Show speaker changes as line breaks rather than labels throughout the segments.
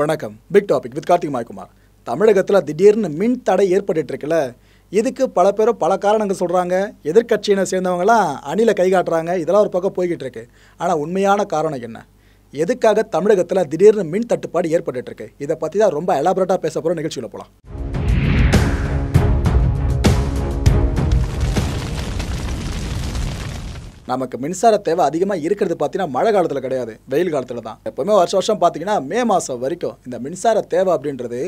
வணக்கம் big topic with Karthik மாய்குமார் தமிழகத்தில் திடீர்னு மின் தடை ஏற்பட்டு இருக்குல்ல இதுக்கு பல பேரும் பல காரணங்கள் சொல்கிறாங்க எதிர்கட்சியினை சேர்ந்தவங்களாம் அணில கை காட்டுறாங்க இதெல்லாம் ஒரு பக்கம் போய்கிட்டு இருக்கு ஆனால் உண்மையான காரணம் என்ன எதுக்காக தமிழகத்தில் திடீர்னு மின் தட்டுப்பாடு ஏற்பட்டு இருக்கு இதை பற்றி தான் ரொம்ப எலாபரேட்டாக பேச போகிற நிகழ்ச்சியில் போகலாம் நமக்கு மின்சார தேவை அதிகமாக இருக்கிறது பார்த்தீங்கன்னா மழை காலத்தில் கிடையாது வெயில் காலத்தில் தான் எப்பவுமே வருஷம் வருஷம் பார்த்தீங்கன்னா மே மாதம் வரைக்கும் இந்த மின்சார தேவை அப்படின்றது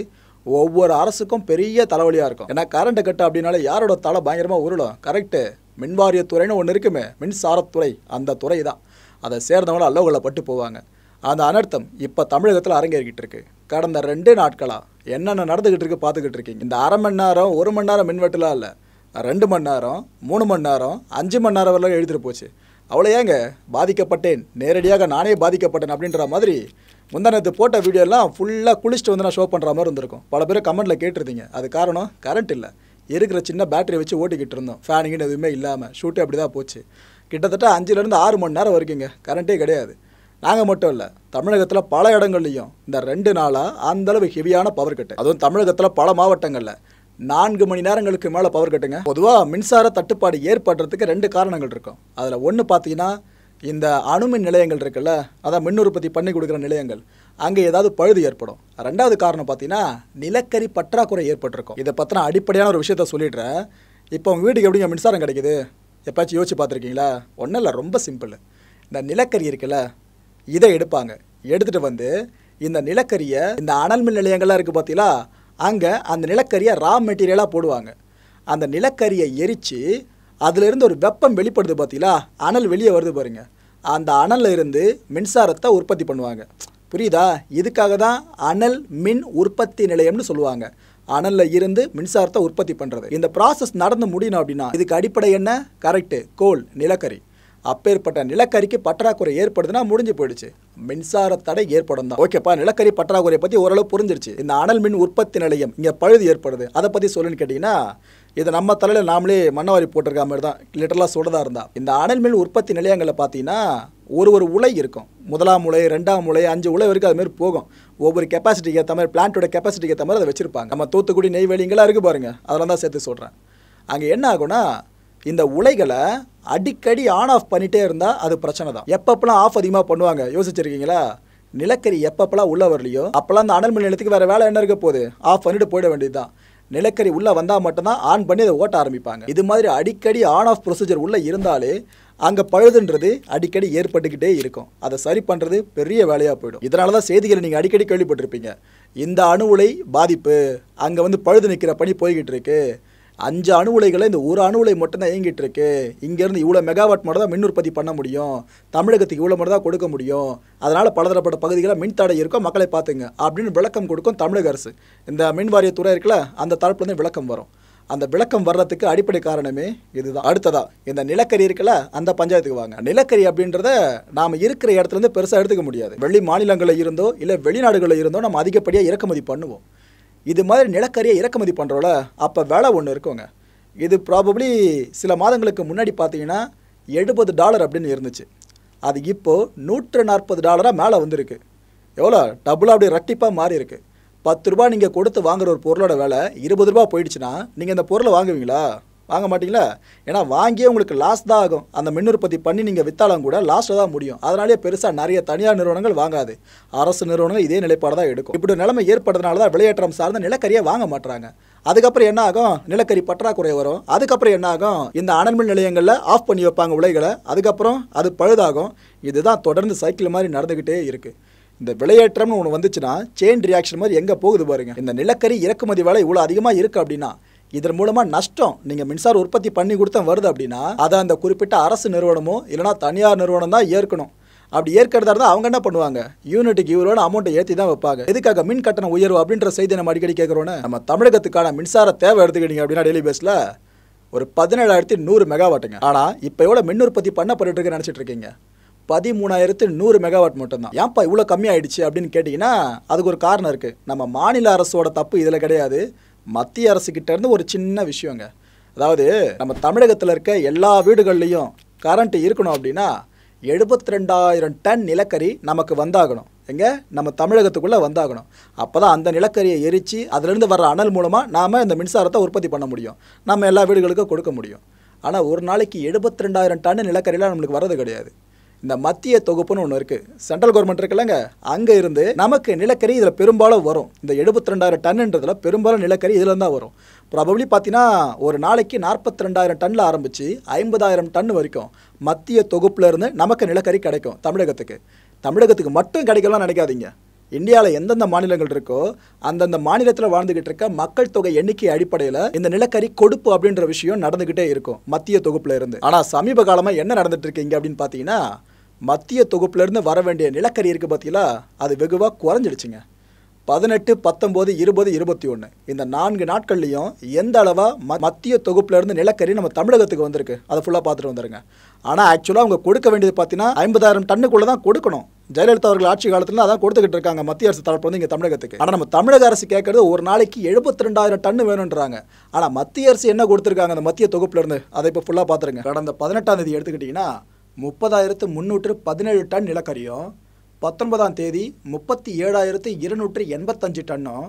ஒவ்வொரு அரசுக்கும் பெரிய தலைவலியாக இருக்கும் ஏன்னா கரண்ட் கட்டு அப்படின்னாலே யாரோட தலை பயங்கரமாக உருளும் கரெக்டு மின்வாரியத்துறைன்னு ஒன்று இருக்குமே மின்சாரத்துறை அந்த துறை தான் அதை சேர்ந்தவங்களும் அல்லவுகளில் பட்டு போவாங்க அந்த அனர்த்தம் இப்போ தமிழகத்தில் அரங்கேறிக்கிட்டு இருக்கு கடந்த ரெண்டு நாட்களாக என்னென்ன நடந்துக்கிட்டு இருக்கு பார்த்துக்கிட்டு இருக்கீங்க இந்த அரை மணி நேரம் ஒரு மணி நேரம் மின்வெட்டுலாம் இல்லை ரெண்டு மணி நேரம் மூணு மணி நேரம் அஞ்சு மணி நேரம் வரலாம் எழுதிட்டு போச்சு அவ்வளோ ஏங்க பாதிக்கப்பட்டேன் நேரடியாக நானே பாதிக்கப்பட்டேன் அப்படின்ற மாதிரி முந்தானத்து போட்ட வீடியோலாம் ஃபுல்லாக குளிச்சுட்டு வந்து நான் ஷோ பண்ணுற மாதிரி இருந்திருக்கும் பல பேர் கமெண்ட்டில் கேட்டிருந்தீங்க அது காரணம் கரண்ட் இல்லை இருக்கிற சின்ன பேட்டரி வச்சு ஓட்டிக்கிட்டு இருந்தோம் ஃபேனுங்கன்னு எதுவுமே இல்லாமல் ஷூட்டே அப்படி தான் போச்சு கிட்டத்தட்ட அஞ்சுலேருந்து ஆறு மணி நேரம் வரைக்குங்க கரண்ட்டே கிடையாது நாங்கள் மட்டும் இல்லை தமிழகத்தில் பல இடங்கள்லையும் இந்த ரெண்டு நாளாக அந்தளவு ஹெவியான பவர் கட்டு அதுவும் தமிழகத்தில் பல மாவட்டங்களில் நான்கு மணி நேரங்களுக்கு மேலே பவர் கட்டுங்க பொதுவாக மின்சார தட்டுப்பாடு ஏற்படுறதுக்கு ரெண்டு காரணங்கள் இருக்கும் அதில் ஒன்று பார்த்தீங்கன்னா இந்த அணுமின் நிலையங்கள் இருக்குல்ல அதான் மின் உற்பத்தி பண்ணி கொடுக்குற நிலையங்கள் அங்கே ஏதாவது பழுது ஏற்படும் ரெண்டாவது காரணம் பார்த்தீங்கன்னா நிலக்கரி பற்றாக்குறை ஏற்பட்டிருக்கும் இதை பற்றின அடிப்படையான ஒரு விஷயத்த சொல்லிடுறேன் இப்போ உங்கள் வீட்டுக்கு எப்படிங்க மின்சாரம் கிடைக்குது எப்பாச்சும் யோசிச்சு பார்த்துருக்கீங்களா ஒன்றும் இல்லை ரொம்ப சிம்பிள் இந்த நிலக்கரி இருக்குல்ல இதை எடுப்பாங்க எடுத்துகிட்டு வந்து இந்த நிலக்கரியை இந்த அனல் மின் நிலையங்கள்லாம் இருக்குது பார்த்தீங்களா அங்கே அந்த நிலக்கரியை ரா மெட்டீரியலாக போடுவாங்க அந்த நிலக்கரியை எரித்து அதிலிருந்து ஒரு வெப்பம் வெளிப்படுது பார்த்தீங்களா அனல் வெளியே வருது பாருங்கள் அந்த அனலில் இருந்து மின்சாரத்தை உற்பத்தி பண்ணுவாங்க புரியுதா இதுக்காக தான் அனல் மின் உற்பத்தி நிலையம்னு சொல்லுவாங்க அனலில் இருந்து மின்சாரத்தை உற்பத்தி பண்ணுறது இந்த ப்ராசஸ் நடந்து முடியணும் அப்படின்னா இதுக்கு அடிப்படை என்ன கரெக்டு கோல் நிலக்கரி அப்பேற்பட்ட நிலக்கரிக்கு பற்றாக்குறை ஏற்படுதுன்னா முடிஞ்சு போயிடுச்சு மின்சார தடை ஏற்படும் தான் ஓகேப்பா நிலக்கரி பற்றாக்குறை பற்றி ஓரளவு புரிஞ்சிருச்சு இந்த அனல் மின் உற்பத்தி நிலையம் இங்கே பழுது ஏற்படுது அதை பற்றி சொல்லுன்னு கேட்டிங்கன்னா இதை நம்ம தலையில் நாமளே மண்ணவாரி போட்டிருக்க மாதிரி தான் லிட்டரலாக சொல்கிறதா இருந்தால் இந்த அனல் மின் உற்பத்தி நிலையங்களில் பார்த்தீங்கன்னா ஒரு ஒரு உலை இருக்கும் முதலாம் உலை ரெண்டாம் உலை அஞ்சு உலை வரைக்கும் அது மாதிரி போகும் ஒவ்வொரு கெப்பாசிட்டிக்கு ஏற்ற மாதிரி பிளான்ட்டோட கெப்பாசிட்டிக்கு ஏற்ற மாதிரி அதை வச்சுருப்பாங்க நம்ம தூத்துக்குடி நெய்வேலிங்கெல்லாம் இருக்குது பாருங்கள் அதெல்லாம் தான் சேர்த்து சொல்கிறேன் அங்கே என்ன ஆகும்னா இந்த உலைகளை அடிக்கடி ஆன் ஆஃப் பண்ணிகிட்டே இருந்தால் அது பிரச்சனை தான் எப்பப்பெல்லாம் ஆஃப் அதிகமாக பண்ணுவாங்க யோசிச்சிருக்கீங்களா நிலக்கரி எப்பப்பெல்லாம் உள்ளே வரலையோ அப்போல்லாம் அந்த அனல் மின் நிலையத்துக்கு வேறு வேலை என்ன இருக்க போகுது ஆஃப் பண்ணிட்டு போயிட வேண்டியது தான் நிலக்கரி உள்ளே வந்தால் மட்டும்தான் ஆன் பண்ணி அதை ஓட்ட ஆரம்பிப்பாங்க இது மாதிரி அடிக்கடி ஆன் ஆஃப் ப்ரொசீஜர் உள்ளே இருந்தாலே அங்கே பழுதுன்றது அடிக்கடி ஏற்பட்டுக்கிட்டே இருக்கும் அதை சரி பண்ணுறது பெரிய வேலையாக போயிடும் இதனால தான் செய்திகளை நீங்கள் அடிக்கடி கேள்விப்பட்டிருப்பீங்க இந்த அணு உலை பாதிப்பு அங்கே வந்து பழுது நிற்கிற பணி போய்கிட்டு இருக்குது அஞ்சு அணு உலைகளை இந்த ஒரு அணு உலை மட்டும் தான் இயங்கிட்டு இருக்கு இங்கேருந்து இவ்வளோ மெகாவாட் மட்டும் தான் மின் உற்பத்தி பண்ண முடியும் தமிழகத்துக்கு இவ்வளோ மட்டும் தான் கொடுக்க முடியும் அதனால் பலதரப்பட்ட பகுதிகளில் மின் தடை இருக்கும் மக்களை பார்த்துங்க அப்படின்னு விளக்கம் கொடுக்கும் தமிழக அரசு இந்த மின் வாரியத்துறை இருக்குல்ல அந்த தரப்புலேருந்து விளக்கம் வரும் அந்த விளக்கம் வர்றதுக்கு அடிப்படை காரணமே இதுதான் அடுத்ததா இந்த நிலக்கரி இருக்குல்ல அந்த பஞ்சாயத்துக்கு வாங்க நிலக்கரி அப்படின்றத நாம் இருக்கிற இருந்து பெருசாக எடுத்துக்க முடியாது வெளி மாநிலங்களில் இருந்தோ இல்லை வெளிநாடுகளில் இருந்தோ நம்ம அதிகப்படியாக இறக்குமதி பண்ணுவோம் இது மாதிரி நிலக்கரியை இறக்குமதி பண்ணுறோல அப்போ விலை ஒன்று இருக்குங்க இது ப்ராபப்ளி சில மாதங்களுக்கு முன்னாடி பார்த்தீங்கன்னா எழுபது டாலர் அப்படின்னு இருந்துச்சு அது இப்போது நூற்று நாற்பது டாலராக மேலே வந்திருக்கு எவ்வளோ டபுளாக அப்படி ரட்டிப்பாக மாறி இருக்கு பத்து ரூபா நீங்கள் கொடுத்து வாங்குற ஒரு பொருளோட விலை இருபது ரூபா போயிடுச்சுன்னா நீங்கள் இந்த பொருளை வாங்குவீங்களா வாங்க மாட்டிங்களா ஏன்னா வாங்கியே உங்களுக்கு லாஸ் தான் ஆகும் அந்த மின் உற்பத்தி பண்ணி நீங்கள் விற்றாலும் கூட லாஸ்ட்டில் தான் முடியும் அதனாலேயே பெருசாக நிறைய தனியார் நிறுவனங்கள் வாங்காது அரசு நிறுவனங்கள் இதே நிலைப்பாடு தான் எடுக்கும் இப்படி நிலைமை ஏற்படுறதுனால தான் விளையாட்டம் சார்ந்த நிலக்கரியை வாங்க மாட்டுறாங்க அதுக்கப்புறம் என்ன ஆகும் நிலக்கரி பற்றாக்குறை வரும் அதுக்கப்புறம் என்ன ஆகும் இந்த அனல்மின் நிலையங்களில் ஆஃப் பண்ணி வைப்பாங்க உலைகளை அதுக்கப்புறம் அது பழுதாகும் இதுதான் தொடர்ந்து சைக்கிள் மாதிரி நடந்துக்கிட்டே இருக்குது இந்த விளையேற்றம்னு ஒன்று வந்துச்சுன்னா செயின் ரியாக்ஷன் மாதிரி எங்கே போகுது பாருங்க இந்த நிலக்கரி இறக்குமதி வேலை இவ்வளோ அதிகமாக இருக்குது அப்படின்னா இதன் மூலமாக நஷ்டம் நீங்கள் மின்சார உற்பத்தி பண்ணி கொடுத்தா வருது அப்படின்னா அதை அந்த குறிப்பிட்ட அரசு நிறுவனமோ இல்லைனா தனியார் நிறுவனம் தான் ஏற்கணும் அப்படி ஏற்கிறதா இருந்தால் அவங்க என்ன பண்ணுவாங்க யூனிட்டுக்கு இவரோட அமௌண்ட்டை ஏற்றி தான் வைப்பாங்க எதுக்காக மின் கட்டணம் உயர்வு அப்படின்ற செய்தி நம்ம அடிக்கடி கேட்குறோன்னு நம்ம தமிழகத்துக்கான மின்சார தேவை எடுத்துக்கிட்டீங்க அப்படின்னா டெய்லி பேஸில் ஒரு பதினேழாயிரத்தி நூறு மெகாவாட்டுங்க ஆனால் இப்போ எவ்வளோ மின் உற்பத்தி பண்ணப்பட்டு நினச்சிட்டு இருக்கீங்க பதிமூணாயிரத்து நூறு மெகாவாட் மட்டும்தான் ஏன்ப்பா இவ்வளோ கம்மியாயிடுச்சு அப்படின்னு கேட்டிங்கன்னா அதுக்கு ஒரு காரணம் இருக்குது நம்ம மாநில அரசோட தப்பு இதில் கிடையாது மத்திய அரசுக்கிட்டேருந்து ஒரு சின்ன விஷயங்க அதாவது நம்ம தமிழகத்தில் இருக்க எல்லா வீடுகள்லேயும் கரண்ட் இருக்கணும் அப்படின்னா எழுபத்தி ரெண்டாயிரம் டன் நிலக்கரி நமக்கு வந்தாகணும் எங்கே நம்ம தமிழகத்துக்குள்ளே வந்தாகணும் அப்போ தான் அந்த நிலக்கரியை எரித்து அதிலிருந்து வர்ற அனல் மூலமாக நாம் இந்த மின்சாரத்தை உற்பத்தி பண்ண முடியும் நம்ம எல்லா வீடுகளுக்கும் கொடுக்க முடியும் ஆனால் ஒரு நாளைக்கு எழுபத்தி ரெண்டாயிரம் டன் நிலக்கரியெலாம் நம்மளுக்கு வரது கிடையாது இந்த மத்திய தொகுப்புன்னு ஒன்று இருக்குது சென்ட்ரல் கவர்மெண்ட் இருக்குல்லங்க அங்கே இருந்து நமக்கு நிலக்கரி இதில் பெரும்பாலும் வரும் இந்த எழுபத்தி ரெண்டாயிரம் டன்ன்றதுல பெரும்பாலும் நிலக்கரி இதில் தான் வரும் ப்ராபப்ளி பார்த்தீங்கன்னா ஒரு நாளைக்கு நாற்பத்தி ரெண்டாயிரம் டன்னில் ஆரம்பித்து ஐம்பதாயிரம் டன் வரைக்கும் மத்திய தொகுப்பில் இருந்து நமக்கு நிலக்கரி கிடைக்கும் தமிழகத்துக்கு தமிழகத்துக்கு மட்டும் கிடைக்கலாம் நினைக்காதீங்க இந்தியாவில் எந்தெந்த மாநிலங்கள் இருக்கோ அந்தந்த மாநிலத்தில் வாழ்ந்துக்கிட்டு இருக்க மக்கள் தொகை எண்ணிக்கை அடிப்படையில் இந்த நிலக்கரி கொடுப்பு அப்படின்ற விஷயம் நடந்துக்கிட்டே இருக்கும் மத்திய தொகுப்பில் இருந்து ஆனால் சமீப காலமாக என்ன நடந்துட்டு இருக்கீங்க அப்படின்னு பார்த்தீங்கன்னா மத்திய தொகுப்புலேருந்து வர வேண்டிய நிலக்கரி இருக்குது பார்த்தீங்களா அது வெகுவாக குறைஞ்சிடுச்சுங்க பதினெட்டு பத்தொம்போது இருபது இருபத்தி ஒன்று இந்த நான்கு நாட்கள்லையும் எந்த அளவாக ம மத்திய தொகுப்புலேருந்து நிலக்கரி நம்ம தமிழகத்துக்கு வந்திருக்கு அதை ஃபுல்லாக பார்த்துட்டு வந்துருங்க ஆனால் ஆக்சுவலாக அவங்க கொடுக்க வேண்டியது பார்த்தீங்கன்னா ஐம்பதாயிரம் டன்னுக்குள்ளே தான் கொடுக்கணும் ஜெயலலிதா அவர்கள் ஆட்சி காலத்தில் அதான் கொடுத்துக்கிட்டு இருக்காங்க மத்திய அரசு தரப்பு வந்து இங்கே தமிழகத்துக்கு ஆனால் நம்ம தமிழக அரசு கேட்கறது ஒரு நாளைக்கு எழுபத்தி ரெண்டாயிரம் டன்னு வேணுன்றாங்க ஆனால் மத்திய அரசு என்ன கொடுத்துருக்காங்க அந்த மத்திய தொகுப்புலேருந்து அதை இப்போ ஃபுல்லாக பார்த்துருங்க கடந்த பதினெட்டாம் தேதி எடுத்துக்கிட்டிங்கன்னா முப்பதாயிரத்து முந்நூற்று பதினேழு டன் நிலக்கரியும் பத்தொன்பதாம் தேதி முப்பத்தி ஏழாயிரத்து இருநூற்று எண்பத்தஞ்சு டன்னும்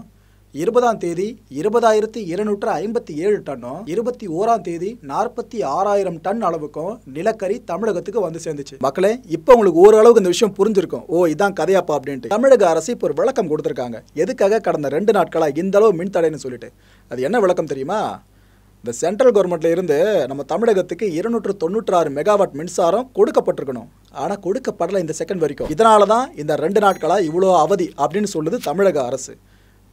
இருபதாம் தேதி இருபதாயிரத்து இருநூற்று ஐம்பத்தி ஏழு டன்னும் இருபத்தி ஓராம் தேதி நாற்பத்தி ஆறாயிரம் டன் அளவுக்கும் நிலக்கரி தமிழகத்துக்கு வந்து சேர்ந்துச்சு மக்களே இப்போ உங்களுக்கு ஓரளவுக்கு இந்த விஷயம் புரிஞ்சிருக்கும் ஓ இதான் கதையாப்பா அப்படின்ட்டு தமிழக அரசு இப்போ ஒரு விளக்கம் கொடுத்துருக்காங்க எதுக்காக கடந்த ரெண்டு நாட்களாக இந்த அளவு மின்தடைன்னு சொல்லிட்டு அது என்ன விளக்கம் தெரியுமா இந்த சென்ட்ரல் கவர்மெண்ட்ல இருந்து நம்ம தமிழகத்துக்கு இருநூற்று தொண்ணூற்றி ஆறு மெகாவாட் மின்சாரம் கொடுக்கப்பட்டிருக்கணும் ஆனால் கொடுக்கப்படலை இந்த செகண்ட் வரைக்கும் இதனால தான் இந்த ரெண்டு நாட்களாக இவ்வளோ அவதி அப்படின்னு சொல்லுது தமிழக அரசு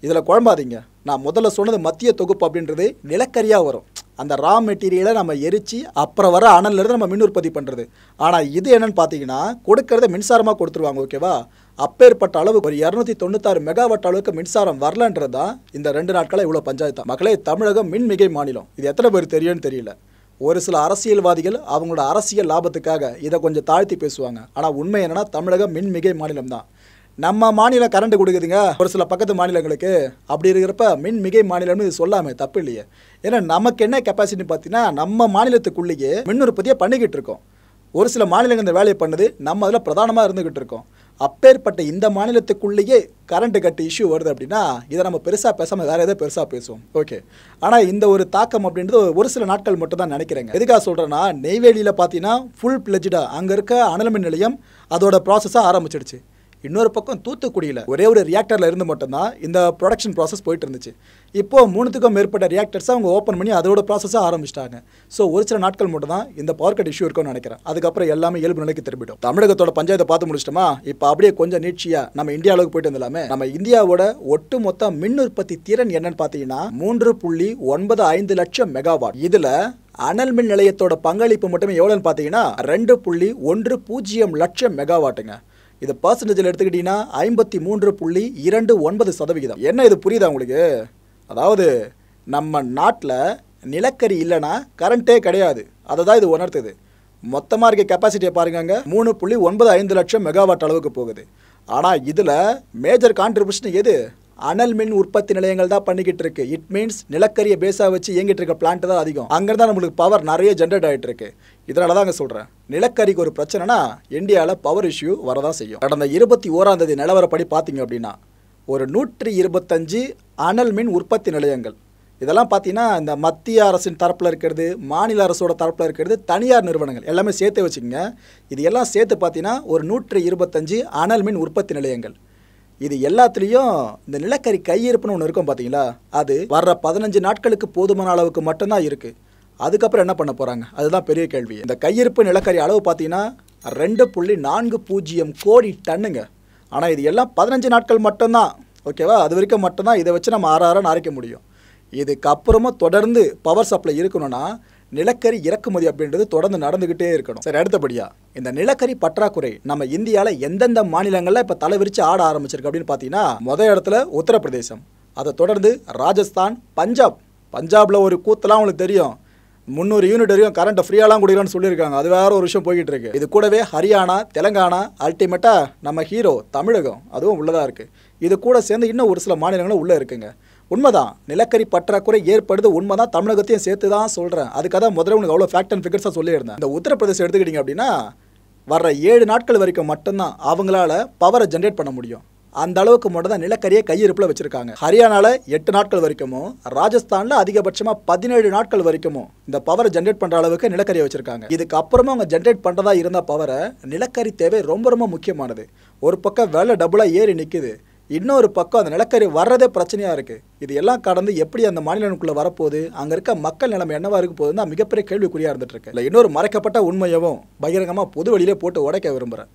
இதில் குழம்பாதீங்க நான் முதல்ல சொன்னது மத்திய தொகுப்பு அப்படின்றது நிலக்கரியாக வரும் அந்த ரா மெட்டீரியலை நம்ம எரித்து அப்புறம் வர அனல்லேருந்து நம்ம மின் உற்பத்தி பண்ணுறது ஆனால் இது என்னன்னு பார்த்தீங்கன்னா கொடுக்கறத மின்சாரமாக கொடுத்துருவாங்க ஓகேவா அப்பேற்பட்ட அளவு ஒரு இரநூத்தி தொண்ணூத்தாறு மெகாவாட் அளவுக்கு மின்சாரம் வரலன்றது தான் இந்த ரெண்டு நாட்களாக இவ்வளோ பஞ்சாயத்து மக்களே தமிழகம் மின் மிகை மாநிலம் இது எத்தனை பேர் தெரியும்னு தெரியல ஒரு சில அரசியல்வாதிகள் அவங்களோட அரசியல் லாபத்துக்காக இதை கொஞ்சம் தாழ்த்தி பேசுவாங்க ஆனால் உண்மை என்னென்னா தமிழகம் மிகை மாநிலம் தான் நம்ம மாநிலம் கரண்ட் கொடுக்குதுங்க ஒரு சில பக்கத்து மாநிலங்களுக்கு அப்படி இருக்கிறப்ப மின் மிகை மாநிலம்னு இது சொல்லாமே தப்பு இல்லையே ஏன்னா நமக்கு என்ன கெப்பாசிட்டி பார்த்தீங்கன்னா நம்ம மாநிலத்துக்குள்ளேயே மின் உற்பத்தியை பண்ணிக்கிட்டு இருக்கோம் ஒரு சில மாநிலங்கள் இந்த வேலையை பண்ணது நம்ம அதில் பிரதானமாக இருந்துக்கிட்டு இருக்கோம் அப்பேற்பட்ட இந்த மாநிலத்துக்குள்ளேயே கரண்ட் கட்டு இஷ்யூ வருது அப்படின்னா இதை நம்ம பெருசாக பேசாமல் வேறு எதாவது பெருசாக பேசுவோம் ஓகே ஆனால் இந்த ஒரு தாக்கம் அப்படின்றது ஒரு சில நாட்கள் மட்டும் தான் நினைக்கிறேங்க எதுக்காக சொல்கிறேன்னா நெய்வேலியில் பார்த்தீங்கன்னா ஃபுல் பிளஜ்டாக அங்கே இருக்க அனல்மின் நிலையம் அதோட ப்ராசஸாக ஆரம்பிச்சிடுச்சு இன்னொரு பக்கம் தூத்துக்குடியில் ஒரே ஒரு ரியாக்டரில் இருந்து மட்டும்தான் இந்த ப்ரொடக்ஷன் ப்ராசஸ் போயிட்டு இருந்துச்சு இப்போது மூணுத்துக்கும் மேற்பட்ட ரியாக்டர்ஸை அவங்க ஓப்பன் பண்ணி அதோட ப்ராசஸாக ஆரம்பிச்சிட்டாங்க ஸோ ஒரு சில நாட்கள் மட்டும் தான் இந்த பவர் கட் இஷ்யூ இருக்கும்னு நினைக்கிறேன் அதுக்கப்புறம் எல்லாமே இயல்பு நிலைக்கு திரும்பிடும் தமிழகத்தோட பஞ்சாயத்தை பார்த்து முடிச்சிட்டோமா இப்போ அப்படியே கொஞ்சம் நீட்சியாக நம்ம இந்தியா அளவுக்கு போயிட்டு இருந்தாலுமே நம்ம இந்தியாவோட ஒட்டு மொத்த மின் உற்பத்தி திறன் என்னன்னு பார்த்தீங்கன்னா மூன்று புள்ளி ஒன்பது ஐந்து லட்சம் மெகாவாட் இதில் அனல் மின் நிலையத்தோட பங்களிப்பு மட்டுமே எவ்வளோன்னு பார்த்தீங்கன்னா ரெண்டு புள்ளி ஒன்று பூஜ்ஜியம் லட்சம் மெகாவாட்டுங்க இது பர்சன்டேஜில் எடுத்துக்கிட்டிங்கன்னா ஐம்பத்தி மூன்று புள்ளி இரண்டு ஒன்பது சதவிகிதம் என்ன இது புரியுதா உங்களுக்கு அதாவது நம்ம நாட்டில் நிலக்கரி இல்லைன்னா கரண்ட்டே கிடையாது அதை தான் இது உணர்த்துது மொத்தமாக இருக்க கெப்பாசிட்டியை பாருங்கங்க மூணு புள்ளி ஒன்பது ஐந்து லட்சம் மெகாவாட் அளவுக்கு போகுது ஆனால் இதில் மேஜர் கான்ட்ரிபியூஷன் எது அனல் மின் உற்பத்தி நிலையங்கள் தான் பண்ணிக்கிட்டு இருக்கு இட் மீன்ஸ் நிலக்கரியை பேஸாக வச்சு இயங்கிட்டு இருக்க பிளான்ட் தான் அதிகம் அங்கே தான் நம்மளுக்கு பவர் நிறைய ஜென்ரேட் ஆகிட்டு இருக்கு இதனால தான் அங்கே சொல்கிறேன் நிலக்கரிக்கு ஒரு பிரச்சனைனா இந்தியாவில் பவர் இஷ்யூ வரதான் செய்யும் கடந்த இருபத்தி ஓராம் தேதி நிலவரப்படி பார்த்தீங்க அப்படின்னா ஒரு நூற்றி இருபத்தஞ்சு அனல் மின் உற்பத்தி நிலையங்கள் இதெல்லாம் பார்த்தீங்கன்னா இந்த மத்திய அரசின் தரப்பில் இருக்கிறது மாநில அரசோட தரப்பில் இருக்கிறது தனியார் நிறுவனங்கள் எல்லாமே சேர்த்து வச்சுக்கோங்க இது எல்லாம் சேர்த்து பார்த்தீங்கன்னா ஒரு நூற்றி இருபத்தஞ்சு அனல் மின் உற்பத்தி நிலையங்கள் இது எல்லாத்துலேயும் இந்த நிலக்கரி கையிருப்புன்னு ஒன்று இருக்கும் பார்த்தீங்களா அது வர்ற பதினஞ்சு நாட்களுக்கு போதுமான அளவுக்கு மட்டும்தான் இருக்குது அதுக்கப்புறம் என்ன பண்ண போகிறாங்க அதுதான் பெரிய கேள்வி இந்த கையிருப்பு நிலக்கரி அளவு பார்த்தீங்கன்னா ரெண்டு புள்ளி நான்கு பூஜ்ஜியம் கோடி டன்னுங்க ஆனால் இது எல்லாம் பதினஞ்சு நாட்கள் மட்டும்தான் ஓகேவா அது வரைக்கும் மட்டும்தான் இதை வச்சு நம்ம ஆறாரம் அரைக்க முடியும் இதுக்கப்புறமா தொடர்ந்து பவர் சப்ளை இருக்கணும்னா நிலக்கரி இறக்குமதி அப்படின்றது தொடர்ந்து நடந்துக்கிட்டே இருக்கணும் சரி அடுத்தபடியாக இந்த நிலக்கரி பற்றாக்குறை நம்ம இந்தியாவில் எந்தெந்த மாநிலங்களில் இப்போ தலைவிரித்து ஆட ஆரம்பிச்சிருக்கு அப்படின்னு பார்த்தீங்கன்னா முதல் இடத்துல உத்தரப்பிரதேசம் அதை தொடர்ந்து ராஜஸ்தான் பஞ்சாப் பஞ்சாபில் ஒரு கூத்தெல்லாம் உங்களுக்கு தெரியும் முந்நூறு யூனிட் வரையும் கரண்ட்டை ஃப்ரீயாலாம் கொடுக்குறோன்னு சொல்லியிருக்காங்க அது வேற ஒரு விஷயம் போய்கிட்டு இருக்கு இது கூடவே ஹரியானா தெலங்கானா அல்டிமேட்டாக நம்ம ஹீரோ தமிழகம் அதுவும் உள்ளதாக இருக்குது இது கூட சேர்ந்து இன்னும் ஒரு சில மாநிலங்களும் உள்ளே இருக்குங்க உண்மைதான் நிலக்கரி பற்றாக்குறை ஏற்படுது உண்மைதான் தமிழகத்தையும் சேர்த்து தான் சொல்கிறேன் அதுக்காக தான் முதல்ல உங்களுக்கு அவ்வளோ ஃபேக்ட் அண்ட் ஃபிகர்ஸாக சொல்லியிருந்தேன் இந்த உத்தரப்பிரதேசம் எடுத்துக்கிட்டீங்க அப்படின்னா வர்ற ஏழு நாட்கள் வரைக்கும் மட்டும்தான் அவங்களால பவரை ஜென்ரேட் பண்ண முடியும் அந்த அளவுக்கு மட்டும் தான் நிலக்கரியை கையிருப்பில் வச்சிருக்காங்க ஹரியானாவில் எட்டு நாட்கள் வரைக்கும் ராஜஸ்தானில் அதிகபட்சமாக பதினேழு நாட்கள் வரைக்கும் இந்த பவரை ஜென்ரேட் பண்ணுற அளவுக்கு நிலக்கரியை வச்சிருக்காங்க இதுக்கு அப்புறமா அவங்க ஜென்ரேட் பண்ணுறதா இருந்த பவரை நிலக்கரி தேவை ரொம்ப ரொம்ப முக்கியமானது ஒரு பக்கம் வேலை டபுளாக ஏறி நிற்குது இன்னொரு பக்கம் அந்த நிலக்கரி வர்றதே பிரச்சனையாக இருக்குது இது எல்லாம் கடந்து எப்படி அந்த மாநிலங்களுக்குள்ள வரப்போகுது அங்கே இருக்க மக்கள் நிலைமை என்னவாக இருக்க போகுதுன்னு மிகப்பெரிய கேள்விக்குறியாக இருந்துட்டு இருக்கு இல்லை இன்னொரு மறைக்கப்பட்ட உண்மையவும் பகிரங்கமாக பொது வழியிலே போட்டு உடைக்க விரும்புகிறேன்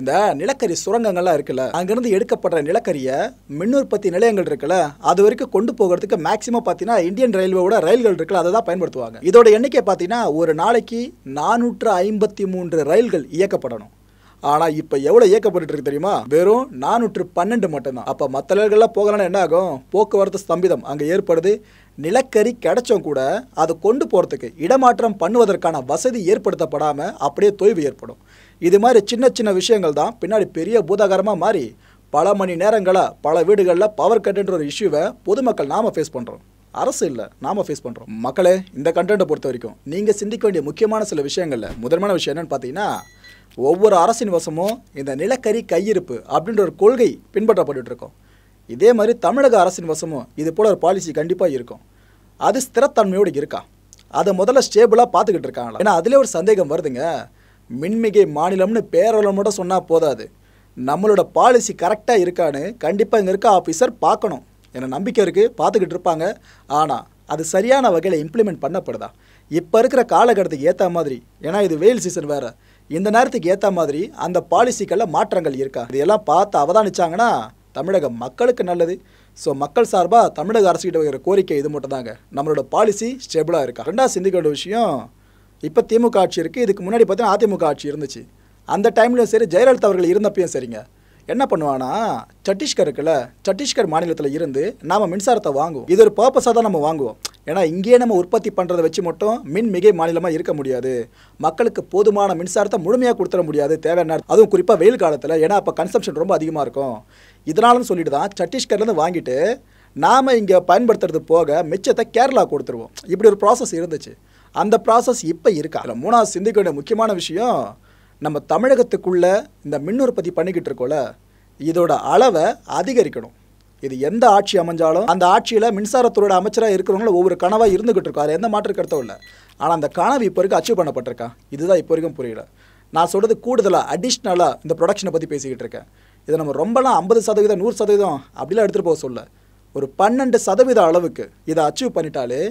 இந்த நிலக்கரி சுரங்கங்கள்லாம் இருக்குல்ல அங்கேருந்து எடுக்கப்படுற நிலக்கரியை மின் உற்பத்தி நிலையங்கள் இருக்குல்ல அது வரைக்கும் கொண்டு போகிறதுக்கு மேக்ஸிமம் பார்த்தீங்கன்னா இந்தியன் ரயில்வேட ரயில்கள் இருக்குல்ல அதை தான் பயன்படுத்துவாங்க இதோட எண்ணிக்கை பார்த்தீங்கன்னா ஒரு நாளைக்கு நானூற்று ஐம்பத்தி மூன்று ரயில்கள் இயக்கப்படணும் ஆனால் இப்போ எவ்வளோ இயக்கப்பட்டு இருக்கு தெரியுமா வெறும் நானூற்று பன்னெண்டு மட்டும்தான் அப்போ மற்ற ரயில்கள்லாம் போகலன்னா என்ன ஆகும் போக்குவரத்து ஸ்தம்பிதம் அங்கே ஏற்படுது நிலக்கரி கிடைச்சும் கூட அதை கொண்டு போகிறதுக்கு இடமாற்றம் பண்ணுவதற்கான வசதி ஏற்படுத்தப்படாமல் அப்படியே தொய்வு ஏற்படும் இது மாதிரி சின்ன சின்ன விஷயங்கள் தான் பின்னாடி பெரிய பூதாகரமாக மாறி பல மணி நேரங்களில் பல வீடுகளில் பவர் கட்டுன்ற ஒரு இஷ்யூவை பொதுமக்கள் நாம் ஃபேஸ் பண்ணுறோம் அரசு இல்லை நாம் ஃபேஸ் பண்ணுறோம் மக்களே இந்த கண்டென்ட்டை பொறுத்த வரைக்கும் நீங்கள் சிந்திக்க வேண்டிய முக்கியமான சில விஷயங்களில் முதன்மையான விஷயம் என்னென்னு பார்த்தீங்கன்னா ஒவ்வொரு அரசின் வசமும் இந்த நிலக்கரி கையிருப்பு அப்படின்ற ஒரு கொள்கை பின்பற்றப்பட்டு இருக்கோம் இதே மாதிரி தமிழக அரசின் வசமும் இது போல் ஒரு பாலிசி கண்டிப்பாக இருக்கும் அது ஸ்திரத்தன்மையோடு இருக்கா அதை முதல்ல ஸ்டேபிளாக பார்த்துக்கிட்டு இருக்காங்களா ஏன்னா அதிலே ஒரு சந்தேகம் வருதுங்க மின்மிகை மாநிலம்னு பேரளவு மட்டும் சொன்னால் போதாது நம்மளோட பாலிசி கரெக்டாக இருக்கான்னு கண்டிப்பாக இங்கே இருக்க ஆஃபீஸர் பார்க்கணும் என நம்பிக்கை இருக்குது பார்த்துக்கிட்டு இருப்பாங்க ஆனால் அது சரியான வகையில் இம்ப்ளிமெண்ட் பண்ணப்படுதா இப்போ இருக்கிற காலகட்டத்துக்கு ஏற்ற மாதிரி ஏன்னா இது வெயில் சீசன் வேறு இந்த நேரத்துக்கு ஏற்ற மாதிரி அந்த பாலிசிக்கெல்லாம் மாற்றங்கள் இருக்கா இதெல்லாம் பார்த்து அவதானிச்சாங்கன்னா தமிழக மக்களுக்கு நல்லது ஸோ மக்கள் சார்பாக தமிழக அரசுகிட்ட வைக்கிற கோரிக்கை இது மட்டும் தாங்க நம்மளோட பாலிசி ஸ்டேபிளாக இருக்கா ரெண்டாவது சிந்திக்க வேண்டிய விஷயம் இப்போ திமுக ஆட்சி இருக்குது இதுக்கு முன்னாடி பார்த்தீங்கன்னா அதிமுக ஆட்சி இருந்துச்சு அந்த டைமில் சரி ஜெயலலிதா அவர்கள் இருந்தப்பையும் சரிங்க என்ன பண்ணுவான்னா சட்டீஸ்கர் இருக்குல்ல சத்தீஸ்கர் மாநிலத்தில் இருந்து நாம் மின்சாரத்தை வாங்குவோம் இது ஒரு பர்பஸாக தான் நம்ம வாங்குவோம் ஏன்னா இங்கேயே நம்ம உற்பத்தி பண்ணுறதை வச்சு மட்டும் மின் மிகை மாநிலமாக இருக்க முடியாது மக்களுக்கு போதுமான மின்சாரத்தை முழுமையாக கொடுத்துட முடியாது தேவையான அதுவும் குறிப்பாக வெயில் காலத்தில் ஏன்னா அப்போ கன்சம்ஷன் ரொம்ப அதிகமாக இருக்கும் இதனாலும் சொல்லிட்டு தான் சத்தீஸ்கர்லேருந்து வாங்கிட்டு நாம் இங்கே பயன்படுத்துறது போக மிச்சத்தை கேரளா கொடுத்துருவோம் இப்படி ஒரு ப்ராசஸ் இருந்துச்சு அந்த ப்ராசஸ் இப்போ இருக்கா அதில் மூணாவது சிந்திக்க வேண்டிய முக்கியமான விஷயம் நம்ம தமிழகத்துக்குள்ளே இந்த மின் உற்பத்தி பண்ணிக்கிட்டு இருக்கோல இதோட அளவை அதிகரிக்கணும் இது எந்த ஆட்சி அமைஞ்சாலும் அந்த ஆட்சியில் மின்சாரத்துறையோட அமைச்சராக இருக்கிறவங்களும் ஒவ்வொரு கனவாக இருந்துகிட்டு இருக்கோம் அது எந்த மாற்றம் கருத்தும் இல்லை ஆனால் அந்த கனவு இப்போ வரைக்கும் அச்சீவ் பண்ணப்பட்டிருக்கா இதுதான் இப்போ வரைக்கும் புரியல நான் சொல்கிறது கூடுதலாக அடிஷ்னலாக இந்த ப்ரொடக்ஷனை பற்றி பேசிக்கிட்டு இருக்கேன் இதை நம்ம ரொம்பலாம் ஐம்பது சதவீதம் நூறு சதவீதம் அப்படிலாம் எடுத்துகிட்டு போக சொல்ல ஒரு பன்னெண்டு சதவீத அளவுக்கு இதை அச்சீவ் பண்ணிட்டாலே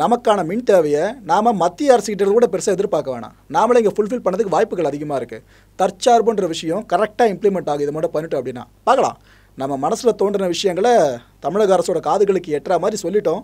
நமக்கான மின் தேவையை நாம் மத்திய அரசுகிட்ட கூட பெருசாக எதிர்பார்க்க வேணாம் நாமளே இங்கே ஃபுல்ஃபில் பண்ணதுக்கு வாய்ப்புகள் அதிகமாக இருக்குது தற்சார்புன்ற விஷயம் கரெக்டாக இம்ப்ளிமெண்ட் ஆகும் இது மட்டும் பண்ணிட்டோம் அப்படின்னா பார்க்கலாம் நம்ம மனசில் தோன்றின விஷயங்களை தமிழக அரசோட காதுகளுக்கு எட்டுற மாதிரி சொல்லிட்டோம்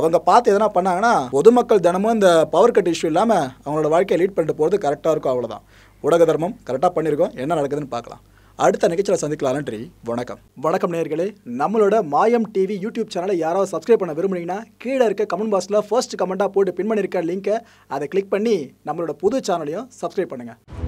அவங்க பார்த்து எதனா பண்ணாங்கன்னா பொதுமக்கள் தினமும் இந்த பவர் கட் இஷ்யூ இல்லாமல் அவங்களோட வாழ்க்கையை லீட் பண்ணிட்டு போகிறது கரெக்டாக இருக்கும் அவ்வளோதான் உலக தர்மம் கரெக்டாக பண்ணியிருக்கோம் என்ன நடக்குதுன்னு பார்க்கலாம் அடுத்த நிகழ்ச்சியில் சந்திக்கலாம் நன்றி வணக்கம் வணக்கம் நேர்களே நம்மளோட மாயம் டிவி யூடியூப் சேனலை யாராவது சப்ஸ்கிரைப் பண்ண விரும்புனீங்கன்னா கீழே இருக்க கமெண்ட் பாக்ஸில் ஃபர்ஸ்ட் கமெண்ட்டாக போட்டு பின் பண்ணியிருக்க லிங்க்கை அதை கிளிக் பண்ணி நம்மளோட புது சேனலையும் சப்ஸ்கிரைப் பண்ணுங்கள்